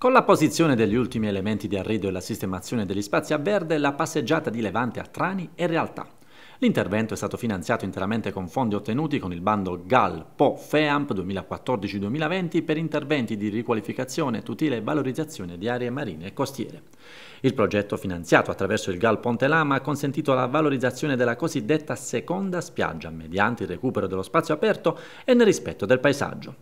Con la posizione degli ultimi elementi di arredo e la sistemazione degli spazi a verde, la passeggiata di Levante a Trani è realtà. L'intervento è stato finanziato interamente con fondi ottenuti con il bando GAL PO FEAMP 2014-2020 per interventi di riqualificazione, tutela e valorizzazione di aree marine e costiere. Il progetto finanziato attraverso il GAL Ponte Lama ha consentito la valorizzazione della cosiddetta seconda spiaggia mediante il recupero dello spazio aperto e nel rispetto del paesaggio.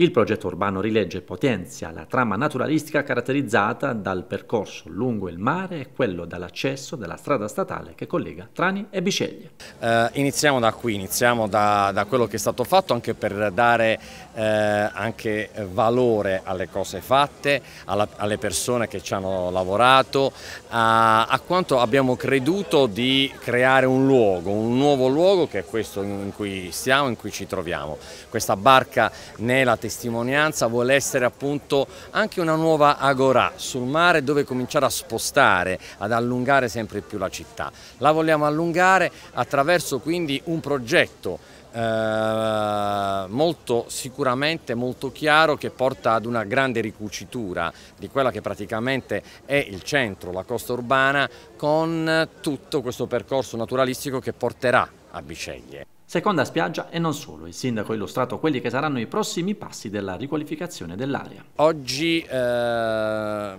Il progetto urbano rilegge e potenzia la trama naturalistica caratterizzata dal percorso lungo il mare e quello dall'accesso della strada statale che collega Trani e Biceglie. Eh, iniziamo da qui, iniziamo da, da, quello che è stato fatto anche per dare eh, anche valore alle cose fatte, alla, alle persone che ci hanno lavorato, a, a quanto abbiamo creduto di creare un luogo, un nuovo luogo che è questo in cui stiamo, in cui ci troviamo. Questa barca nella tecnologia testimonianza vuole essere appunto anche una nuova agora sul mare dove cominciare a spostare, ad allungare sempre più la città. La vogliamo allungare attraverso quindi un progetto eh, molto sicuramente molto chiaro che porta ad una grande ricucitura di quella che praticamente è il centro, la costa urbana, con tutto questo percorso naturalistico che porterà a Biceglie. Seconda spiaggia e non solo, il sindaco ha illustrato quelli che saranno i prossimi passi della riqualificazione dell'area. Oggi eh,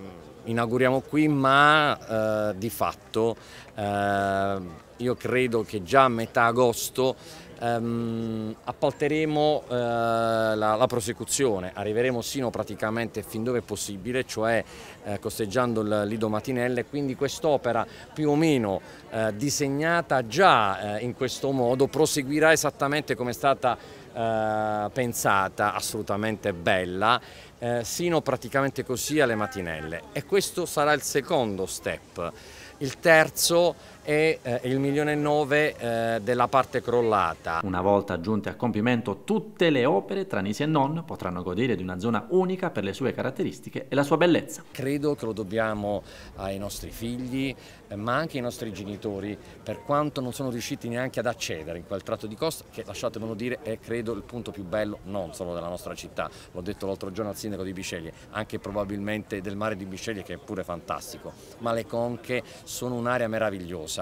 inauguriamo qui ma eh, di fatto eh, io credo che già a metà agosto ehm, appalteremo eh, la, la, prosecuzione, arriveremo sino praticamente fin dove è possibile, cioè eh, costeggiando il Lido Matinelle, quindi quest'opera più o meno eh, disegnata già eh, in questo modo proseguirà esattamente come è stata eh, pensata, assolutamente bella, eh, sino praticamente così alle matinelle e questo sarà il secondo step. Il terzo e eh, il milione e nove eh, della parte crollata. Una volta giunte a compimento tutte le opere, tra Nisi e non, potranno godere di una zona unica per le sue caratteristiche e la sua bellezza. Credo che lo dobbiamo ai nostri figli, eh, ma anche ai nostri genitori, per quanto non sono riusciti neanche ad accedere in quel tratto di costa, che lasciatemelo dire è credo il punto più bello non solo della nostra città, l'ho detto l'altro giorno al sindaco di Bisceglie, anche probabilmente del mare di Bisceglie che è pure fantastico, ma le conche sono un'area meravigliosa